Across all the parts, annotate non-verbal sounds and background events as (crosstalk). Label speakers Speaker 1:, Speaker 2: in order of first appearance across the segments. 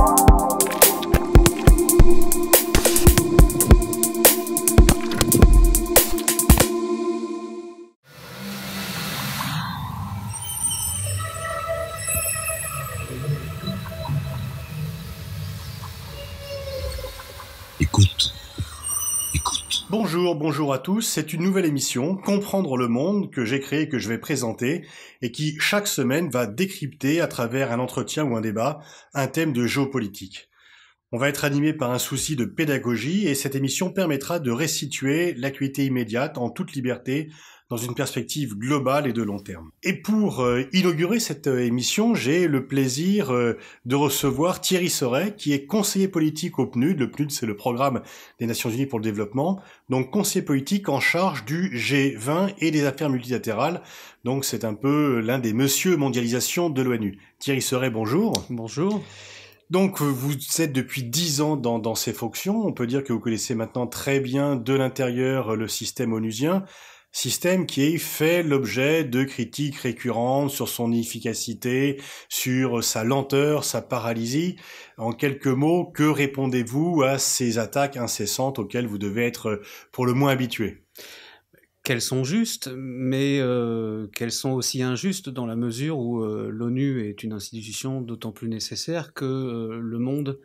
Speaker 1: Bye. bonjour à tous, c'est une nouvelle émission, Comprendre le monde, que j'ai créée que je vais présenter, et qui chaque semaine va décrypter à travers un entretien ou un débat un thème de géopolitique. On va être animé par un souci de pédagogie et cette émission permettra de restituer l'actualité immédiate en toute liberté dans une perspective globale et de long terme. Et pour euh, inaugurer cette euh, émission, j'ai le plaisir euh, de recevoir Thierry Soret, qui est conseiller politique au PNUD. Le PNUD, c'est le programme des Nations Unies pour le développement. Donc conseiller politique en charge du G20 et des affaires multilatérales. Donc c'est un peu l'un des monsieur mondialisation de l'ONU. Thierry Soret, bonjour. Bonjour. Donc, vous êtes depuis dix ans dans, dans, ces fonctions. On peut dire que vous connaissez maintenant très bien de l'intérieur le système onusien. Système qui fait l'objet de critiques récurrentes sur son efficacité, sur sa lenteur, sa paralysie. En quelques mots, que répondez-vous à ces attaques incessantes auxquelles vous devez être euh, pour le moins habitué qu'elles sont justes, mais
Speaker 2: euh, qu'elles sont aussi injustes dans la mesure où euh, l'ONU est une institution d'autant plus nécessaire que le monde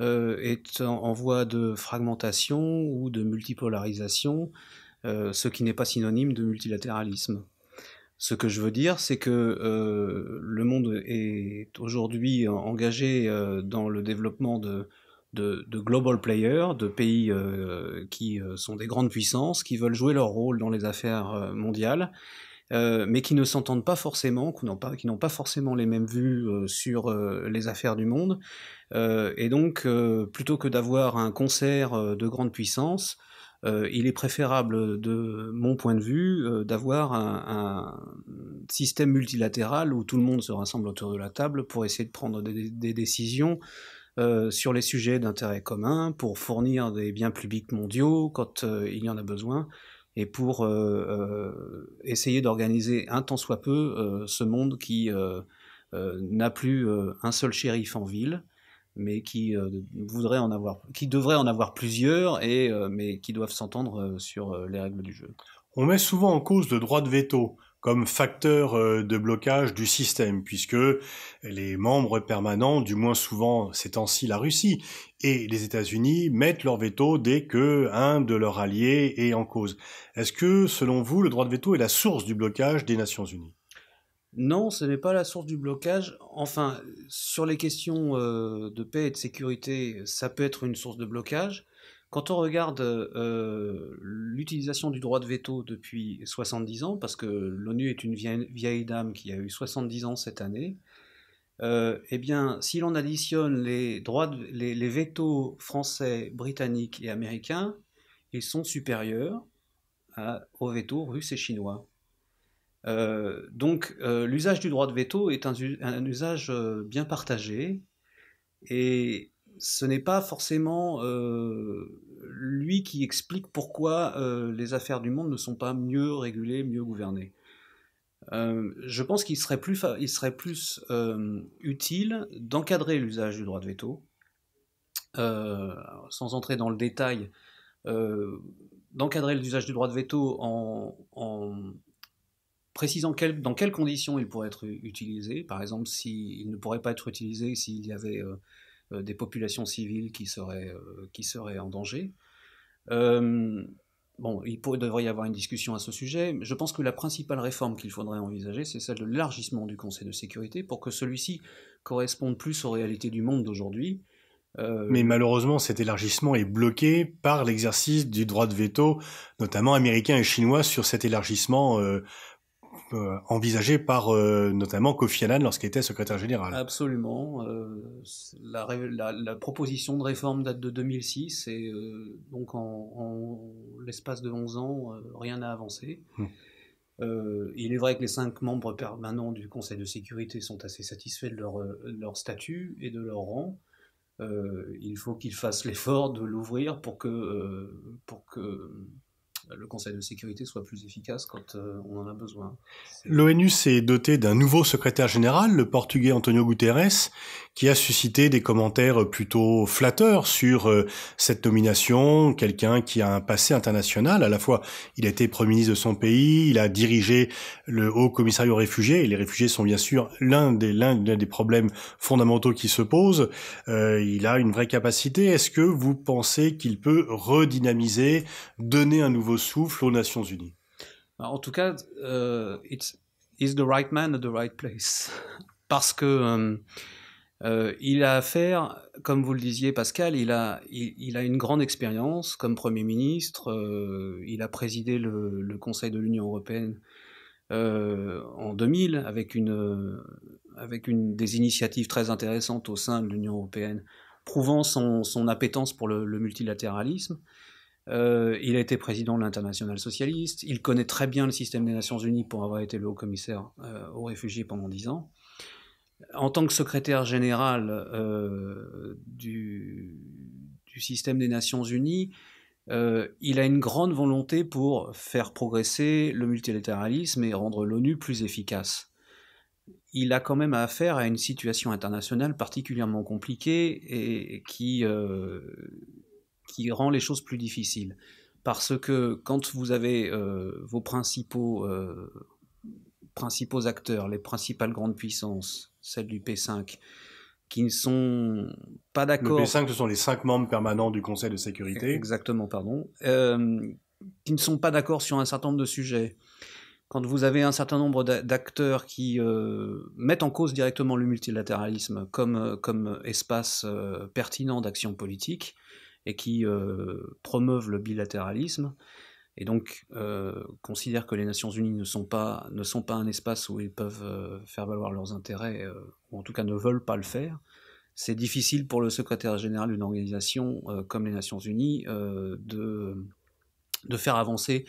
Speaker 2: est en, voie de fragmentation ou de multipolarisation euh, ce qui n'est pas synonyme de multilatéralisme. Ce que je veux dire, c'est que euh, le monde est aujourd'hui engagé euh, dans le développement de, global players, de pays qui sont des grandes puissances, qui veulent jouer leur rôle dans les affaires mondiales, mais qui ne s'entendent pas forcément, qui n'ont pas, forcément les mêmes vues sur les affaires du monde. et donc, plutôt que d'avoir un concert de grandes puissances, euh, il est préférable, euh, de mon point de vue, euh, d'avoir un, système multilatéral où tout le monde se rassemble autour de la table pour essayer de prendre des, décisions sur les sujets d'intérêt commun, pour fournir des biens publics mondiaux quand il y en a besoin, et pour essayer d'organiser un tant soit peu ce monde qui n'a plus un seul shérif en ville mais qui euh, en avoir, qui devraient en avoir plusieurs, et, euh, mais qui doivent s'entendre
Speaker 1: euh, sur les règles du jeu. On met souvent en cause le droit de veto comme facteur de blocage du système, puisque les membres permanents, du moins souvent ces temps-ci la Russie et les États-Unis, mettent leur veto dès que un de leurs alliés est en cause. Est-ce que, selon vous, le droit de veto est la source du blocage des Nations Unies non, ce n'est pas la source du blocage. Enfin, sur les questions euh, de
Speaker 2: paix et de sécurité, ça peut être une source de blocage. Quand on regarde euh, l'utilisation du droit de veto depuis 70 ans, parce que l'ONU est une vieille, dame qui a eu 70 ans cette année, euh, eh bien, si l'on additionne les, droits les, français, britanniques et américains, ils sont supérieurs aux veto russes et chinois. Euh, donc euh, l'usage du droit de veto est un, usage euh, bien partagé et ce n'est pas forcément lui qui explique pourquoi les affaires du monde ne sont pas mieux régulées, mieux gouvernées. je pense qu'il serait plus, il serait plus utile d'encadrer l'usage du droit de veto, sans entrer dans le détail, d'encadrer l'usage du droit de veto en précisant dans quelles conditions il pourrait être utilisé. Par exemple, s'il ne pourrait pas être utilisé s'il y avait euh, euh, des populations civiles qui seraient, euh, qui seraient en danger. bon, il, pourrait, il devrait y avoir une discussion à ce sujet. Je pense que la principale réforme qu'il faudrait envisager, c'est celle de l'élargissement du Conseil de sécurité pour que celui-ci corresponde plus aux réalités du monde d'aujourd'hui.
Speaker 1: Mais malheureusement, cet élargissement est bloqué par l'exercice du droit de veto, notamment américain et chinois, sur cet élargissement euh, envisagé par euh, notamment Kofi Annan lorsqu'il était secrétaire général.
Speaker 2: Absolument. Euh, la, proposition de réforme date de 2006 et donc en, l'espace de 11 ans, rien n'a avancé. Hmm. il est vrai que les cinq membres permanents du Conseil de sécurité sont assez satisfaits de leur, leur statut et de leur rang. il faut qu'ils fassent l'effort de l'ouvrir pour que, pour que le Conseil de sécurité soit plus efficace quand euh, on en a besoin.
Speaker 1: L'ONU s'est doté d'un nouveau secrétaire général, le portugais Antonio Guterres, qui a suscité des commentaires plutôt flatteurs sur euh, cette nomination, quelqu'un qui a un passé international, à la fois il a été Premier ministre de son pays, il a dirigé le Haut Commissariat aux réfugiés, et les réfugiés sont bien sûr l'un des, l'un des problèmes fondamentaux qui se posent, euh, il a une vraie capacité, est-ce que vous pensez qu'il peut redynamiser, donner un nouveau souffle aux Nations Unies.
Speaker 2: Bah, en tout cas, il est le the right man at the right place. (laughs) Parce que euh, euh, il a affaire, comme vous le disiez Pascal, il a, une grande expérience comme Premier ministre. Euh, il a présidé le, Conseil de l'Union européenne en 2000 avec, des initiatives très intéressantes au sein de l'Union européenne, prouvant son, appétence pour le multilatéralisme. Euh, il a été président de l'international socialiste. Il connaît très bien le système des Nations Unies pour avoir été le haut commissaire euh, aux réfugiés pendant dix ans. En tant que secrétaire général euh, du, du, système des Nations Unies, il a une grande volonté pour faire progresser le multilatéralisme et rendre l'ONU plus efficace. Il a quand même affaire à une situation internationale particulièrement compliquée et qui qui rend les choses plus difficiles. Parce que quand vous avez euh, vos principaux, euh, principaux acteurs, les principales grandes puissances, celles du P5, qui ne sont pas d'accord. Le P5, ce sont
Speaker 1: les cinq membres permanents du Conseil de sécurité. Exactement, pardon.
Speaker 2: Euh, qui ne sont pas d'accord sur un certain nombre de sujets. Quand vous avez un certain nombre d'acteurs qui mettent en cause directement le multilatéralisme comme, comme espace pertinent d'action politique, et qui euh, promeuvent le bilatéralisme et donc euh, considèrent que les Nations Unies ne sont pas, ne sont pas un espace où ils peuvent euh, faire valoir leurs intérêts, ou en tout cas ne veulent pas le faire. C'est difficile pour le secrétaire général d'une organisation comme les Nations Unies de, de faire avancer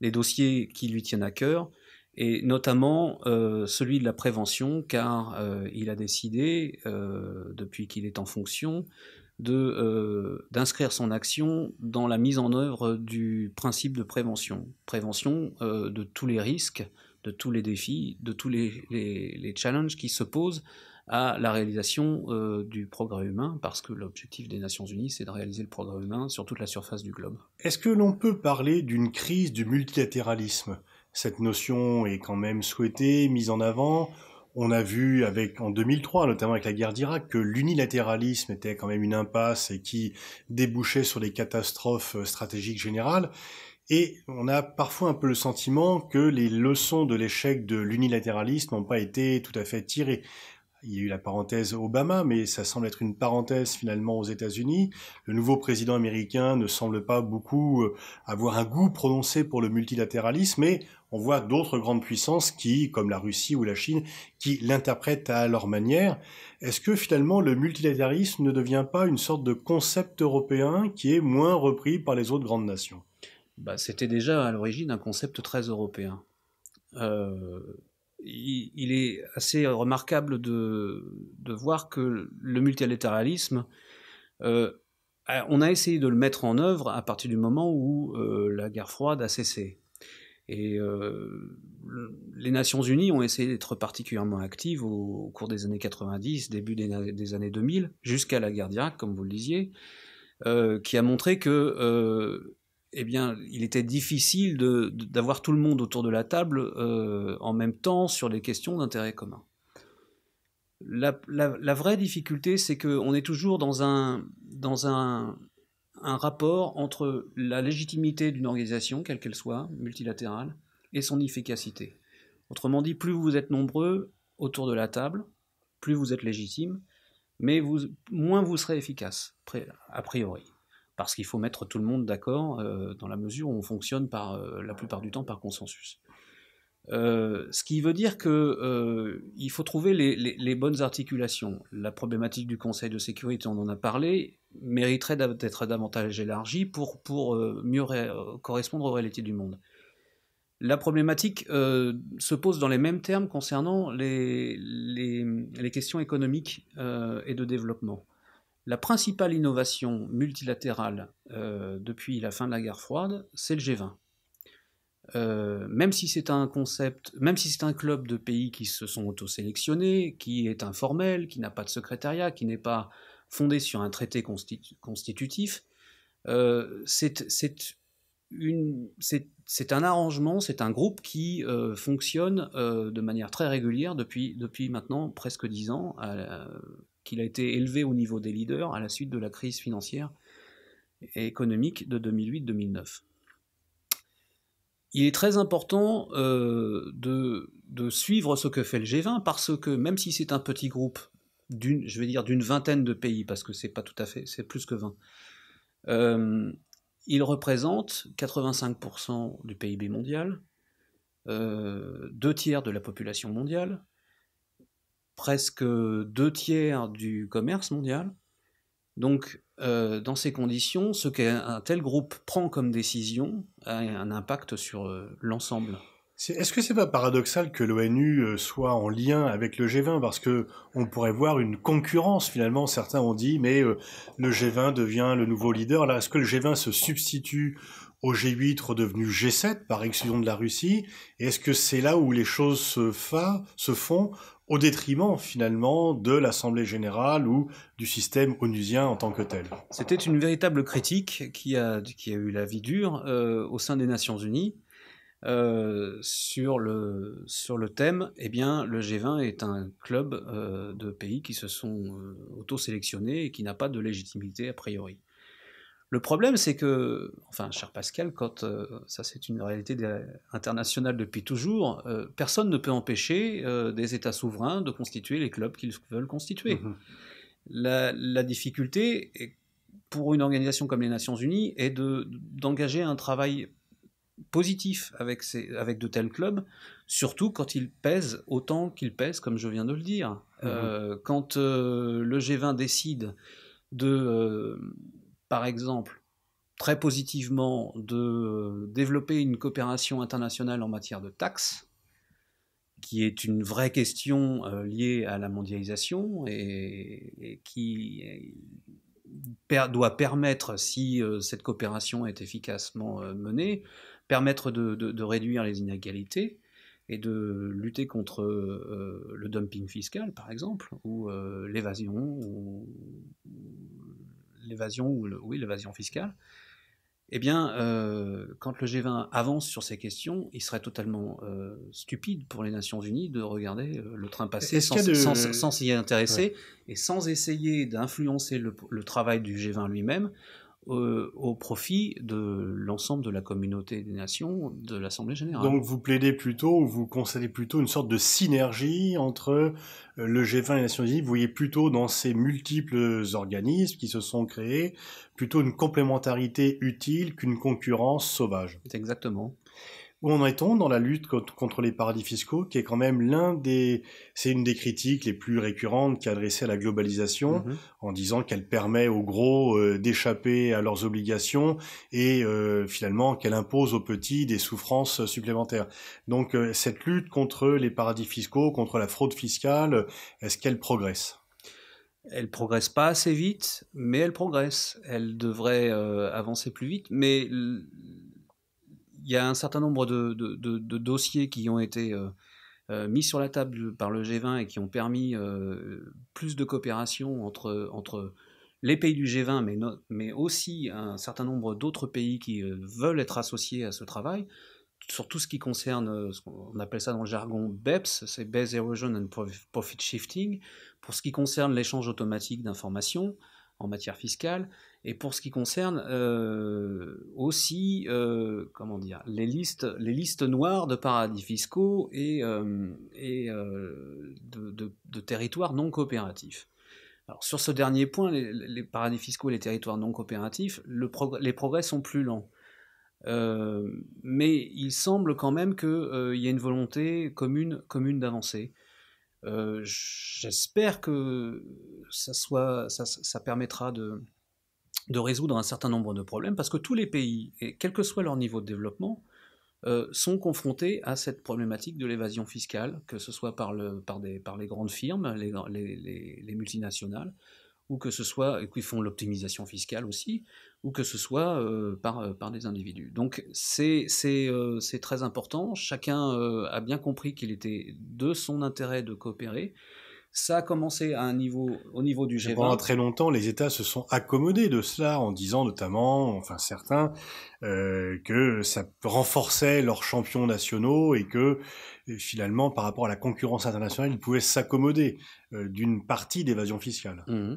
Speaker 2: les dossiers qui lui tiennent à cœur, et notamment celui de la prévention, car il a décidé, depuis qu'il est en fonction, euh, d'inscrire son action dans la mise en œuvre du principe de prévention. Prévention euh, de tous les risques, de tous les défis, de tous les, challenges qui se posent à la réalisation euh, du progrès humain, parce que l'objectif des Nations Unies, c'est de réaliser le progrès humain sur toute la surface du
Speaker 1: globe. Est-ce que l'on peut parler d'une crise du multilatéralisme Cette notion est quand même souhaitée, mise en avant. On a vu avec en 2003, notamment avec la guerre d'Irak, que l'unilatéralisme était quand même une impasse et qui débouchait sur des catastrophes euh, stratégiques générales. Et on a parfois un peu le sentiment que les leçons de l'échec de l'unilatéralisme n'ont pas été tout à fait tirées il y a eu la parenthèse Obama, mais ça semble être une parenthèse finalement aux États-Unis. Le nouveau président américain ne semble pas beaucoup euh, avoir un goût prononcé pour le multilatéralisme, mais on voit d'autres grandes puissances qui, comme la Russie ou la Chine, qui l'interprètent à leur manière. Est-ce que finalement le multilatéralisme ne devient pas une sorte de concept européen qui est moins repris par les autres grandes nations bah, C'était
Speaker 2: déjà à l'origine un concept très européen. Euh, il, est assez remarquable de, voir que le multilatéralisme, euh, on a essayé de le mettre en œuvre à partir du moment où euh, la guerre froide a cessé. Et euh, les Nations Unies ont essayé d'être particulièrement actives au, au, cours des années 90, début des, années 2000, jusqu'à la guerre d'Irak, comme vous le disiez, qui a montré que eh bien, il était difficile d'avoir tout le monde autour de la table euh, en même temps sur les questions d'intérêt commun. La, vraie difficulté, c'est qu'on est toujours dans un, rapport entre la légitimité d'une organisation, quelle qu'elle soit, multilatérale, et son efficacité. Autrement dit, plus vous êtes nombreux autour de la table, plus vous êtes légitime, mais moins vous serez efficace, a priori parce qu'il faut mettre tout le monde d'accord euh, dans la mesure où on fonctionne par, euh, la plupart du temps par consensus. Euh, ce qui veut dire qu'il faut trouver les, bonnes articulations. La problématique du Conseil de sécurité, on en a parlé, mériterait d'être davantage élargie pour, mieux correspondre aux réalités du monde. La problématique se pose dans les mêmes termes concernant les, les, questions économiques et de développement. La principale innovation multilatérale euh, depuis la fin de la guerre froide, c'est le G20. Euh, même si c'est un concept, même si c'est un club de pays qui se sont auto-sélectionnés, qui est informel, qui n'a pas de secrétariat, qui n'est pas fondé sur un traité constitutif, euh, c'est un arrangement, c'est un groupe qui fonctionne de manière très régulière depuis, depuis maintenant presque dix ans, qu'il a été élevé au niveau des leaders à la suite de la crise financière et économique de 2008-2009. Il est très important euh, de, suivre ce que fait le G20 parce que même si c'est un petit groupe d'une, je vais dire d'une vingtaine de pays parce que c'est pas tout à fait, c'est plus que 20, euh, il représente 85% du PIB mondial, euh, deux tiers de la population mondiale, presque deux tiers du commerce mondial. Donc, euh, dans ces conditions, ce qu'un tel groupe prend comme décision a un impact sur euh, l'ensemble.
Speaker 1: Est-ce que c'est pas paradoxal que l'ONU euh, soit en lien avec le G20 parce que on pourrait voir une concurrence finalement certains ont dit mais le G20 devient le nouveau leader là est-ce que le G20 se substitue au G8 redevenu G7 par exclusion de la Russie et est-ce que c'est là où les choses se font au détriment finalement de l'Assemblée générale ou du système onusien en tant que tel.
Speaker 2: C'était une véritable critique qui a, qui a eu la vie dure euh, au sein des Nations Unies euh, sur, le, sur le thème, eh bien, le G20 est un club euh, de pays qui se sont auto-sélectionnés et qui n'a pas de légitimité a priori. Le problème, c'est que, enfin, cher Pascal, quand euh, ça c'est une réalité internationale depuis toujours, euh, personne ne peut empêcher euh, des États souverains de constituer les clubs qu'ils veulent constituer. Mhm. La, difficulté pour une organisation comme les Nations Unies est d'engager un travail positif avec, ces, avec de tels clubs, surtout quand ils pèsent autant qu'ils pèsent, comme je viens de le dire. Mhm. quand le G20 décide de par exemple, très positivement de euh, développer une coopération internationale en matière de taxes, qui est une vraie question euh, liée à la mondialisation et, qui euh, doit permettre, si cette coopération est efficacement menée, permettre de, réduire les inégalités et de lutter contre le dumping fiscal, par exemple, ou l'évasion, ou l'évasion ou oui, l'évasion fiscale, eh bien, euh, quand le G20 avance sur ces questions, il serait totalement euh, stupide pour les Nations Unies de regarder euh, le train passer sans, s'y intéresser et sans essayer d'influencer le, le, travail du G20 lui-même euh, au profit de l'ensemble de la communauté des nations de l'Assemblée générale. Donc vous
Speaker 1: plaidez plutôt, ou vous conseillez plutôt une sorte de synergie entre euh, le G20 et les Nations Unies. Vous voyez plutôt dans ces multiples organismes qui se sont créés, plutôt une complémentarité utile qu'une concurrence sauvage. Exactement. Où en est-on dans la lutte contre les paradis fiscaux, qui est quand même l'un des, c'est une des critiques les plus récurrentes qui est adressée à la globalisation, mm-hmm. en disant qu'elle permet aux gros euh, d'échapper à leurs obligations et euh, finalement qu'elle impose aux petits des souffrances supplémentaires. Donc euh, cette lutte contre les paradis fiscaux, contre la fraude fiscale, est-ce qu'elle progresse elle progresse pas assez vite,
Speaker 2: mais elle progresse. Elle devrait avancer plus vite, mais il y a un certain nombre de, dossiers qui ont été euh, euh, mis sur la table par le G20 et qui ont permis euh, plus de coopération entre, les pays du G20, mais, mais aussi un certain nombre d'autres pays qui veulent être associés à ce travail, surtout ce qui concerne, on appelle ça dans le jargon BEPS, c'est Base Erosion and Profit Shifting, pour ce qui concerne l'échange automatique d'informations en matière fiscale, et pour ce qui concerne euh, aussi, euh, comment dire, les listes, les listes noires de paradis fiscaux et, euh, de, territoires non coopératifs. Alors sur ce dernier point, les, paradis fiscaux et les territoires non coopératifs, les progrès sont plus lents. mais il semble quand même qu'il y ait une volonté commune, commune d'avancer. J'espère que ça permettra de, de résoudre un certain nombre de problèmes, parce que tous les pays, quel que soit leur niveau de développement, euh, sont confrontés à cette problématique de l'évasion fiscale, que ce soit par, les grandes firmes, les, multinationales, ou que ce soit, qui font l'optimisation fiscale aussi, ou que ce soit euh, euh, par, des individus. Donc c'est très important, chacun a bien compris qu'il était de son intérêt de coopérer, ça a commencé à un niveau, au niveau du G20. Pendant très
Speaker 1: longtemps, les États se sont accommodés de cela en disant notamment, enfin certains, euh, que ça renforçait leurs champions nationaux et que euh, finalement, par rapport à la concurrence internationale, ils pouvaient s'accommoder euh, d'une partie d'évasion fiscale. Mmh.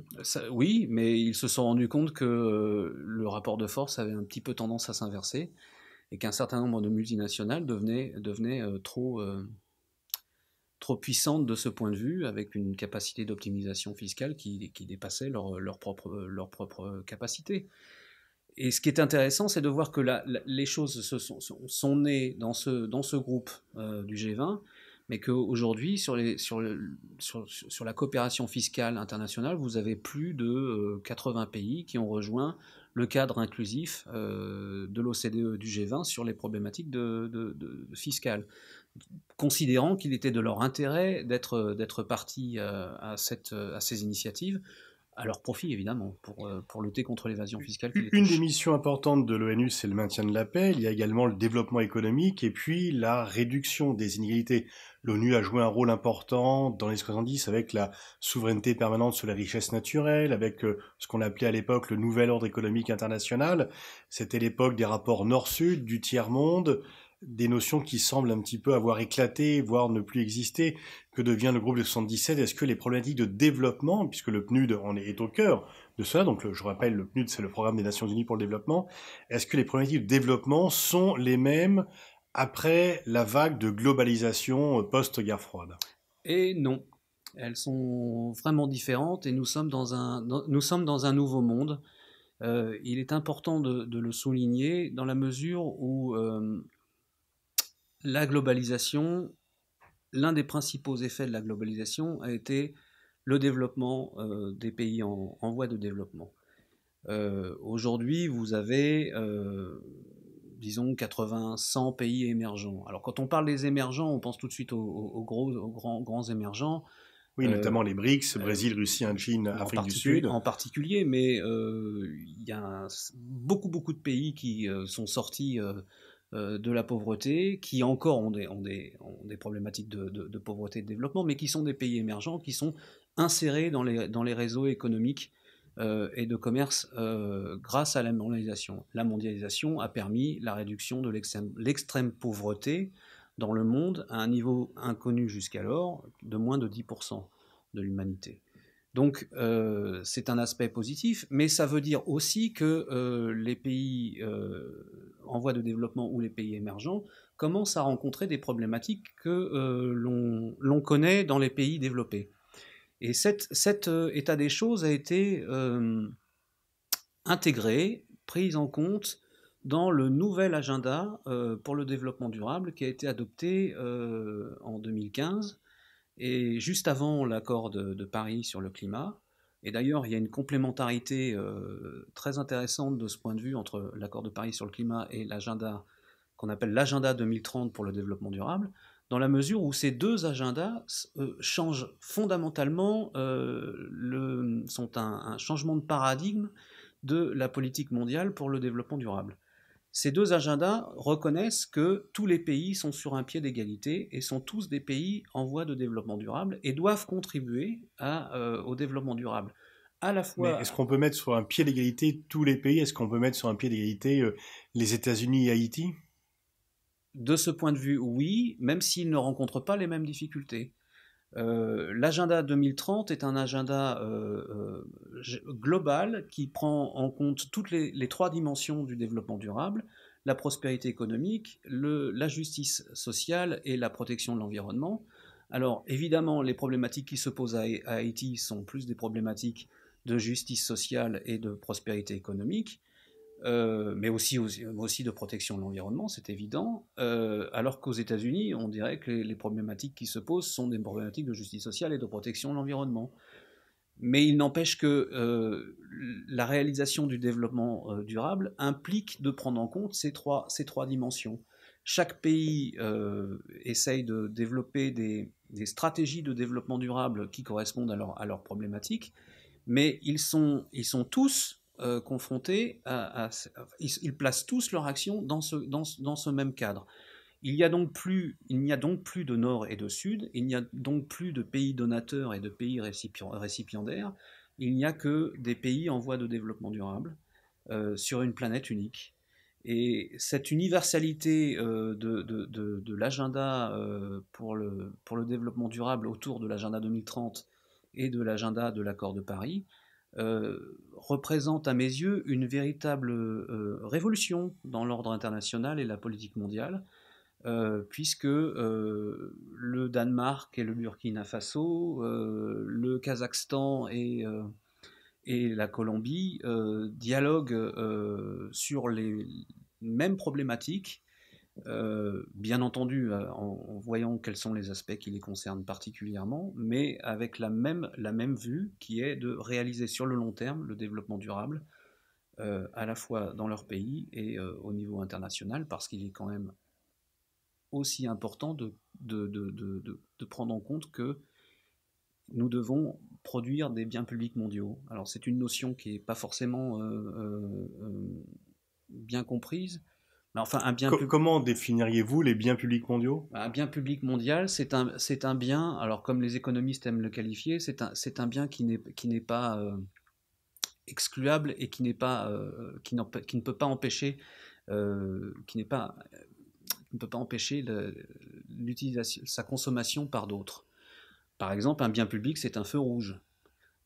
Speaker 1: oui, mais ils
Speaker 2: se sont rendus compte que le rapport de force avait un petit peu tendance à s'inverser et qu'un certain nombre de multinationales devenaient, devenaient trop puissante puissantes de ce point de vue, avec une capacité d'optimisation fiscale qui, dépassait leur, leur, propre, euh, leur propre euh, capacité. Et ce qui est intéressant, c'est de voir que les choses se sont, nées dans ce, groupe euh, du G20, mais qu'aujourd'hui, sur, la coopération fiscale internationale, vous avez plus de 80 pays qui ont rejoint le cadre inclusif de l'OCDE du G20 sur les problématiques de, fiscales considérant qu'il était de leur intérêt d'être, euh, d'être partis euh, à, cette, euh, à ces initiatives, à leur profit évidemment, pour, pour lutter contre l'évasion fiscale. Une
Speaker 1: des missions importantes de l'ONU, c'est le maintien de la paix, il y a également le développement économique et puis la réduction des inégalités. L'ONU a joué un rôle important dans les 70 avec la souveraineté permanente sur la richesse naturelle, avec ce qu'on appelait à l'époque le nouvel ordre économique international. C'était l'époque des rapports nord-sud, du tiers-monde, des notions qui semblent un petit peu avoir éclaté, voire ne plus exister. Que devient le groupe de 77 Est-ce que les problématiques de développement, puisque le PNUD en est au cœur de cela, donc je rappelle, le PNUD c'est le programme des Nations Unies pour le développement, est-ce que les problématiques de développement sont les mêmes après la vague de globalisation euh, post-guerre froide
Speaker 2: Et non. Elles sont vraiment différentes et nous sommes dans un, nous sommes dans un nouveau monde. Euh, il est important de, le souligner dans la mesure où euh, la globalisation, l'un des principaux effets de la globalisation a été le développement euh, des pays en, voie de développement. Euh, aujourd'hui, vous avez, euh, disons, 80, 100 pays émergents. Alors, quand on parle des émergents, on pense tout de suite aux, gros, grands, grands, émergents. Oui, notamment
Speaker 1: les BRICS, Brésil, Russie, Chine, Afrique du Sud. En particulier, mais
Speaker 2: il y a beaucoup, beaucoup de pays qui sont sortis euh, de la pauvreté, qui encore ont des, des, problématiques de, pauvreté et de développement, mais qui sont des pays émergents, qui sont insérés dans les, dans les réseaux économiques euh, et de commerce euh, grâce à la mondialisation. La mondialisation a permis la réduction de l'extrême pauvreté dans le monde à un niveau inconnu jusqu'alors de moins de 10% de l'humanité. Donc c'est un aspect positif, mais ça veut dire aussi que les pays en voie de développement ou les pays émergents commencent à rencontrer des problématiques que euh, l'on connaît dans les pays développés. Et cet, euh, état des choses a été euh, intégré, pris en compte dans le nouvel agenda pour le développement durable qui a été adopté en 2015 et juste avant l'accord de Paris sur le climat et d'ailleurs, il y a une complémentarité euh, très intéressante de ce point de vue entre l'accord de Paris sur le climat et l'agenda qu'on appelle l'agenda 2030 pour le développement durable, dans la mesure où ces deux agendas euh, changent fondamentalement, euh, sont un, changement de paradigme de la politique mondiale pour le développement durable ces deux agendas reconnaissent que tous les pays sont sur un pied d'égalité et sont tous des pays en voie de développement durable et doivent contribuer euh, au développement durable.
Speaker 1: À Est-ce qu'on peut mettre sur un pied d'égalité tous les pays Est-ce qu'on peut mettre sur un pied d'égalité euh, les États-Unis et Haïti De ce point de vue, oui, même s'ils ne rencontrent pas les mêmes difficultés.
Speaker 2: Euh, l'agenda 2030 est un agenda euh, euh, global qui prend en compte toutes les, trois dimensions du développement durable, la prospérité économique, la justice sociale et la protection de l'environnement. Alors évidemment, les problématiques qui se posent à Haïti sont plus des problématiques de justice sociale et de prospérité économique, euh, mais aussi, aussi de protection de l'environnement, c'est évident, euh, alors qu'aux États-Unis, on dirait que les, problématiques qui se posent sont des problématiques de justice sociale et de protection de l'environnement. Mais il n'empêche que euh, la réalisation du développement durable implique de prendre en compte ces trois, ces trois dimensions. Chaque pays essaye de développer des, des, stratégies de développement durable qui correspondent à leurs problématiques, mais ils sont, ils sont tous, euh, confrontés ils, placent tous leur actions dans ce, même cadre. Il n'y a, donc plus de nord et de sud, il n'y a donc plus de pays donateurs et de pays récipiendaires, il n'y a que des pays en voie de développement durable euh, sur une planète unique. Et cette universalité euh, de, l'agenda pour, le, développement durable autour de l'agenda 2030 et de l'agenda de l'accord de Paris euh, représente à mes yeux une véritable euh, révolution dans l'ordre international et la politique mondiale, euh, puisque le Danemark et le Burkina Faso, le Kazakhstan et, et la Colombie dialoguent sur les mêmes problématiques euh, bien entendu euh, en, voyant quels sont les aspects qui les concernent particulièrement, mais avec la même, la même vue qui est de réaliser sur le long terme le développement durable, euh, à la fois dans leur pays et au niveau international, parce qu'il est quand même aussi important de, prendre en compte que nous devons produire des biens publics mondiaux. Alors c'est une notion qui n'est pas forcément bien comprise, enfin, un bien. comment définiriez-vous les biens publics mondiaux Un bien public mondial, c'est un, un bien. Alors, comme les économistes aiment le qualifier, c'est un, un bien qui n'est, pas euh, excluable et qui n'est pas, qui, ne peut pas empêcher, empêcher l'utilisation, sa consommation par d'autres. Par exemple, un bien public, c'est un feu rouge.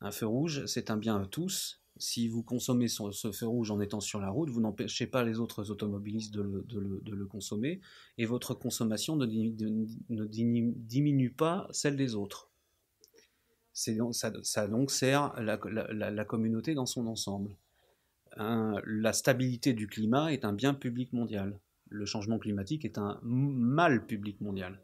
Speaker 2: Un feu rouge, c'est un bien à tous si vous consommez ce feu rouge en étant sur la route, vous n'empêchez pas les autres automobilistes de le, consommer et votre consommation ne, diminue pas celle des autres. ça, donc sert la, communauté dans son ensemble. la stabilité du climat est un bien public mondial. Le changement climatique est un mal public mondial.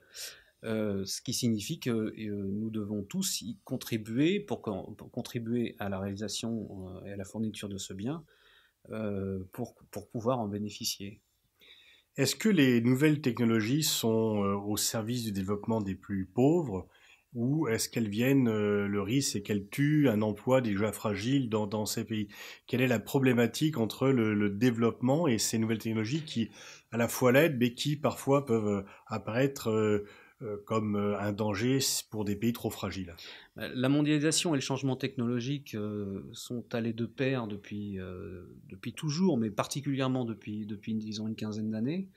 Speaker 2: Euh, ce qui signifie que euh, nous devons tous y contribuer pour, contribuer à la réalisation euh, et à la fourniture
Speaker 1: de ce bien pour, pour, pouvoir en bénéficier. Est-ce que les nouvelles technologies sont au service du développement des plus pauvres ou est-ce qu'elles viennent, le risque c'est qu'elles tuent un emploi déjà fragile dans, ces pays Quelle est la problématique entre le, le développement et ces nouvelles technologies qui à la fois l'aident mais qui parfois peuvent apparaître euh, comme euh, un danger pour des pays trop fragiles bah, La mondialisation et le changement technologique euh, sont allés de pair
Speaker 2: depuis, depuis toujours, mais particulièrement depuis, depuis disons, une quinzaine d'années,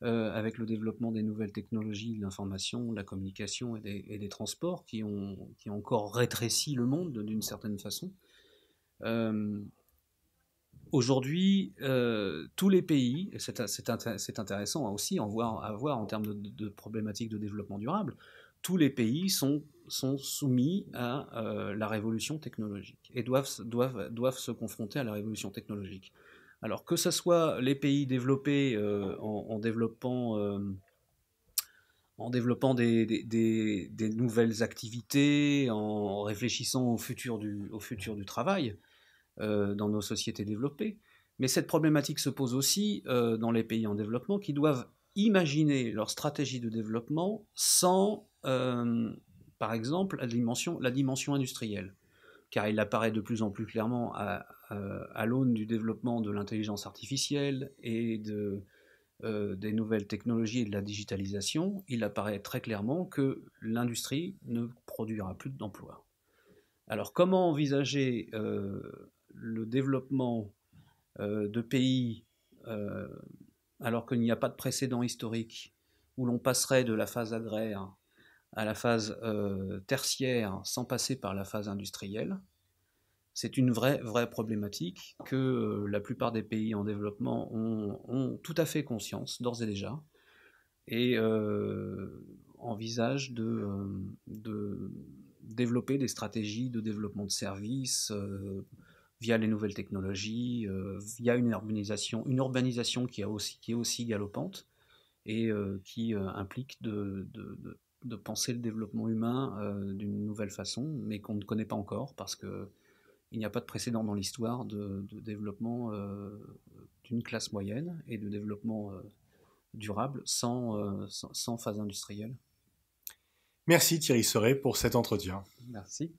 Speaker 2: avec le développement des nouvelles technologies, de l'information, de la communication et des, transports qui ont, encore rétréci le monde d'une certaine façon. Aujourd'hui, euh, tous les pays, c'est intéressant hein, aussi à voir, en termes de, problématiques de développement durable, tous les pays sont, sont soumis à euh, la révolution technologique et doivent, doivent, doivent se confronter à la révolution technologique. Alors que ce soit les pays développés euh, en, développant, en développant des, des, des, nouvelles activités, en réfléchissant au futur du, au futur du travail, euh, dans nos sociétés développées. Mais cette problématique se pose aussi euh, dans les pays en développement qui doivent imaginer leur stratégie de développement sans, euh, par exemple, la dimension, industrielle car il apparaît de plus en plus clairement à, l'aune du développement de l'intelligence artificielle et des nouvelles technologies et de la digitalisation, il apparaît très clairement que l'industrie ne produira plus d'emplois. Alors comment envisager le développement euh, de pays euh, alors qu'il n'y a pas de précédent historique, où l'on passerait de la phase agraire à la phase euh, tertiaire sans passer par la phase industrielle, c'est une vraie, vraie problématique que la plupart des pays en développement ont, tout à fait conscience d'ores et déjà et envisagent de, de, développer des stratégies de développement de services via les nouvelles technologies, euh, via une urbanisation, une urbanisation qui, aussi, qui est aussi galopante et euh, qui euh, implique de, penser le développement humain d'une nouvelle façon, mais qu'on ne connaît pas encore parce qu'il n'y a pas de précédent dans l'histoire de, développement d'une classe moyenne et de développement
Speaker 1: durable sans, phase industrielle. Merci Thierry Serret pour cet entretien. Merci.